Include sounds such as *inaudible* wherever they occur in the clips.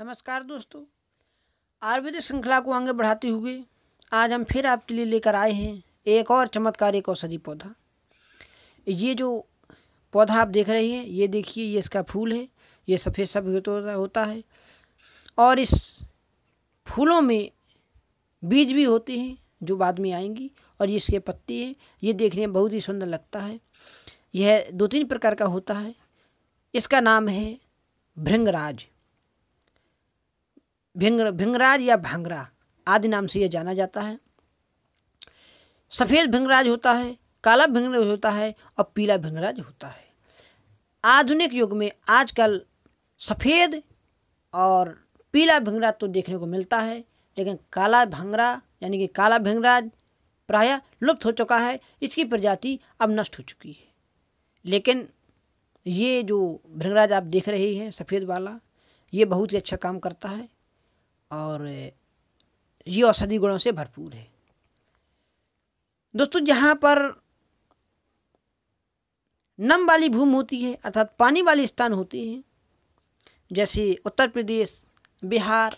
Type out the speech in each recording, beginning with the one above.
नमस्कार दोस्तों आयुर्वेदिक श्रृंखला को आगे बढ़ाते हुए आज हम फिर आपके लिए लेकर आए हैं एक और एक औषधि पौधा ये जो पौधा आप देख रहे हैं ये देखिए ये इसका फूल है ये सफ़ेद सफ़ेद होता है और इस फूलों में बीज भी होते हैं जो बाद में आएंगी और ये इसके पत्ते हैं ये देखने में बहुत ही सुंदर लगता है यह दो तीन प्रकार का होता है इसका नाम है भृंगराज भिंग भिंगराज या भांगरा आदि नाम से यह जाना जाता है सफ़ेद भिंगराज होता है काला भिंगराज होता है और पीला भिंगराज होता है आधुनिक युग में आजकल सफ़ेद और पीला भिंगराज तो देखने को मिलता है लेकिन काला भंगरा यानी कि काला भिंगराज प्रायः लुप्त हो चुका है इसकी प्रजाति अब नष्ट हो चुकी है लेकिन ये जो भृंगराज आप देख रहे हैं सफ़ेद वाला ये बहुत ही अच्छा काम करता है और ये औषधि गुणों से भरपूर है दोस्तों जहाँ पर नम वाली भूमि होती है अर्थात पानी वाले स्थान होते हैं जैसे उत्तर प्रदेश बिहार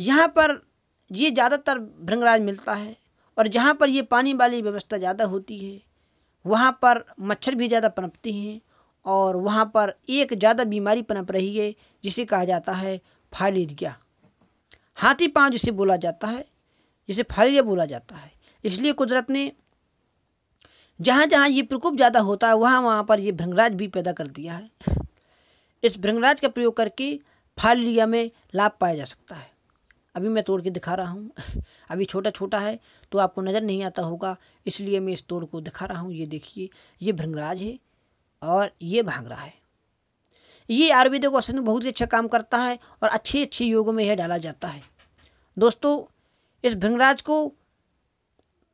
यहाँ पर ये ज़्यादातर भृंगराज मिलता है और जहाँ पर ये पानी वाली व्यवस्था ज़्यादा होती है वहाँ पर मच्छर भी ज़्यादा पनपते हैं और वहाँ पर एक ज़्यादा बीमारी पनप रही है जिसे कहा जाता है फाइलेरिया हाथी पाँव जिसे बोला जाता है जिसे फालिया बोला जाता है इसलिए कुदरत ने जहाँ जहाँ ये प्रकोप ज़्यादा होता है वहाँ वहाँ पर ये भृंगराज भी पैदा कर दिया है इस भृंगराज का प्रयोग करके फालिया में लाभ पाया जा सकता है अभी मैं तोड़ के दिखा रहा हूँ *laughs* अभी छोटा छोटा है तो आपको नज़र नहीं आता होगा इसलिए मैं इस तोड़ को दिखा रहा हूँ ये देखिए ये भृंगराज है और ये भांगरा है ये आयुर्वेदिक औषधि बहुत ही अच्छा काम करता है और अच्छे अच्छे योगों में यह डाला जाता है दोस्तों इस भृंगराज को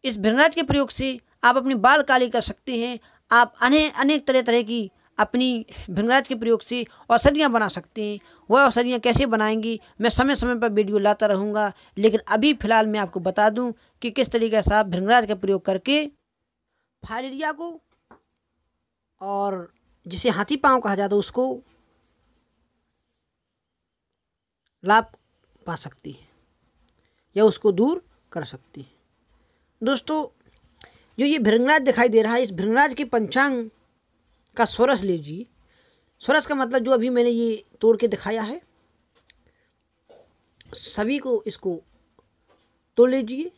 इस भृंगराज के प्रयोग से आप अपनी बाल काली कर सकते हैं आप अनेक अनेक तरह तरह की अपनी भृंगराज के प्रयोग से औषधियाँ बना सकते हैं वह औषधियाँ कैसे बनाएंगी मैं समय समय पर वीडियो लाता रहूँगा लेकिन अभी फ़िलहाल मैं आपको बता दूँ कि किस तरीके से आप भृंगराज का प्रयोग करके फायरिया को और जिसे हाथी पाँव कहा जाता है उसको लाभ पा सकती है या उसको दूर कर सकती है दोस्तों जो ये भृंगराज दिखाई दे रहा है इस भृंगराज के पंचांग का स्वरस लीजिए स्वरस का मतलब जो अभी मैंने ये तोड़ के दिखाया है सभी को इसको तोड़ लीजिए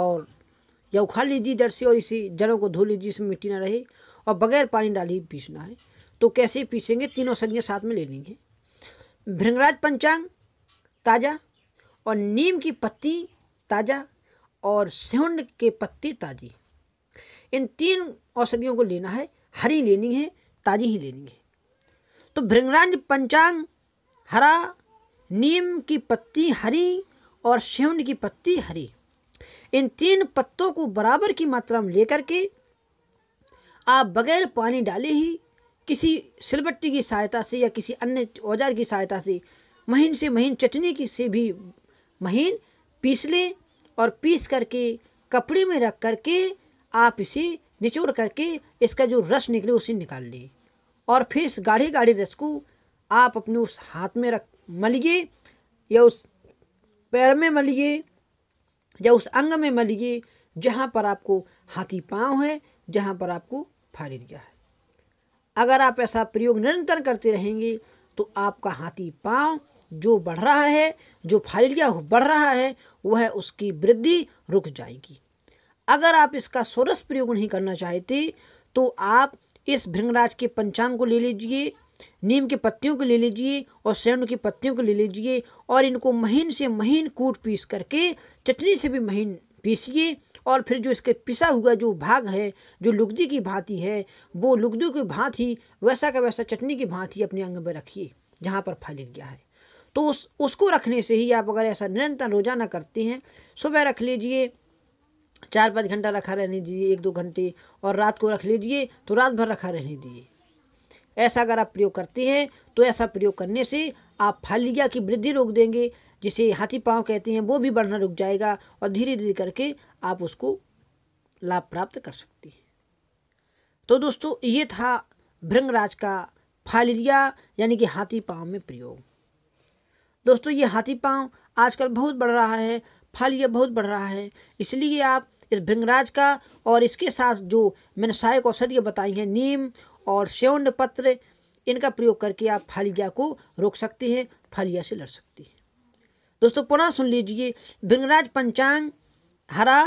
और या उखाड़ लीजिए जड़ से और इसी जड़ों को धो लीजिए इसमें मिट्टी ना रहे और बगैर पानी डाली पीसना है तो कैसे पीसेंगे तीनों सदियाँ साथ में ले लेंगे भृंगराज पंचांग ताज़ा और नीम की पत्ती ताज़ा और सेहुंड के पत्ती ताज़ी इन तीन औषधियों को लेना है हरी लेनी है ताज़ी ही लेनी है तो भृंगराज पंचांग हरा नीम की पत्ती हरी और सेहुंड की पत्ती हरी इन तीन पत्तों को बराबर की मात्रा में लेकर के आप बगैर पानी डाले ही किसी सिलबट्टी की सहायता से या किसी अन्य औजार की सहायता से महीन से महीन चटनी की से भी महीन पीस लें और पीस करके कपड़े में रख करके आप इसे निचोड़ करके इसका जो रस निकले उसे निकाल लें और फिर इस गाढ़े गाढ़े रस को आप अपने उस हाथ में रख मलिए या उस पैर में मलिए या उस अंग में मलिए जहाँ पर आपको हाथी पाँव है जहाँ पर आपको फालिरिया है अगर आप ऐसा प्रयोग निरंतर करते रहेंगे तो आपका हाथी पाँव जो बढ़ रहा है जो फाइलिया बढ़ रहा है वह उसकी वृद्धि रुक जाएगी अगर आप इसका सोरस प्रयोग नहीं करना चाहते तो आप इस भृंगराज के पंचांग को ले लीजिए नीम के पत्तियों को ले लीजिए और सैंड की पत्तियों को ले लीजिए और इनको महीन से महीन कूट पीस करके चटनी से भी महीन पीसिए और फिर जो इसके पिसा हुआ जो भाग है जो लुगदी की भांति है वो लुगदी की भांति वैसा का वैसा चटनी की भांति अपने अंग में रखिए जहाँ पर फैल गया है तो उस उसको रखने से ही आप अगर ऐसा निरंतर रोजाना करते हैं सुबह रख लीजिए चार पाँच घंटा रखा रहने दीजिए एक दो घंटे और रात को रख लीजिए तो रात भर रखा रहने दीजिए ऐसा अगर आप प्रयोग करते हैं तो ऐसा प्रयोग करने से आप फालिया की वृद्धि रोक देंगे जिसे हाथी पाँव कहते हैं वो भी बढ़ना रुक जाएगा और धीरे धीरे करके आप उसको लाभ प्राप्त कर सकती हैं तो दोस्तों ये था भृंगराज का फालिया यानी कि हाथी पाँव में प्रयोग दोस्तों ये हाथी पाँव आजकल बहुत बढ़ रहा है फालिया बहुत बढ़ रहा है इसलिए आप इस भृंगराज का और इसके साथ जो मैंने सहायक औषधियाँ बताई हैं नीम और सेवंड पत्र इनका प्रयोग करके आप फालिया को रोक सकते हैं फालिया से लड़ सकते हैं दोस्तों पुनः सुन लीजिए भृंगराज पंचांग हरा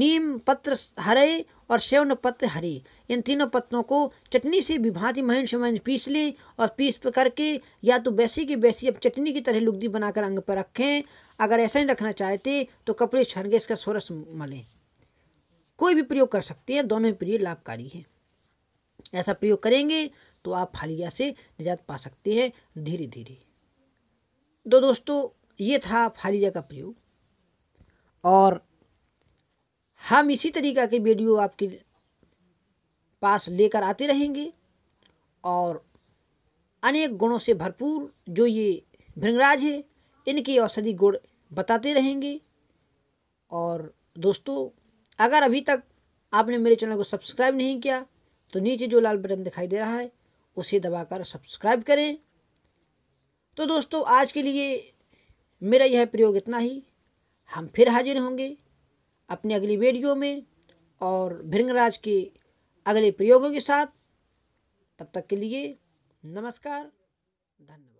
नीम पत्र हरे और सेवन पत्र हरे इन तीनों पत्तों को चटनी से विभाति महीन महीन पीस लें और पीस करके या तो वैसी की वैसी अब चटनी की तरह लुगदी बनाकर अंग पर रखें अगर ऐसा ही रखना चाहते तो कपड़े छन के इसका सोरस मलें कोई भी प्रयोग कर सकते हैं दोनों ही प्रयोग लाभकारी है ऐसा प्रयोग करेंगे तो आप फालिया से निजात पा सकते हैं धीरे धीरे तो दोस्तों ये था फालिया का प्रयोग और हम इसी तरीक़ा के वीडियो आपके पास लेकर आते रहेंगे और अनेक गुणों से भरपूर जो ये भृंगराज है इनके औषधि गुण बताते रहेंगे और दोस्तों अगर अभी तक आपने मेरे चैनल को सब्सक्राइब नहीं किया तो नीचे जो लाल बटन दिखाई दे रहा है उसे दबाकर सब्सक्राइब करें तो दोस्तों आज के लिए मेरा यह प्रयोग इतना ही हम फिर हाजिर होंगे अपने अगली वीडियो में और भृंगराज के अगले प्रयोगों के साथ तब तक के लिए नमस्कार धन्यवाद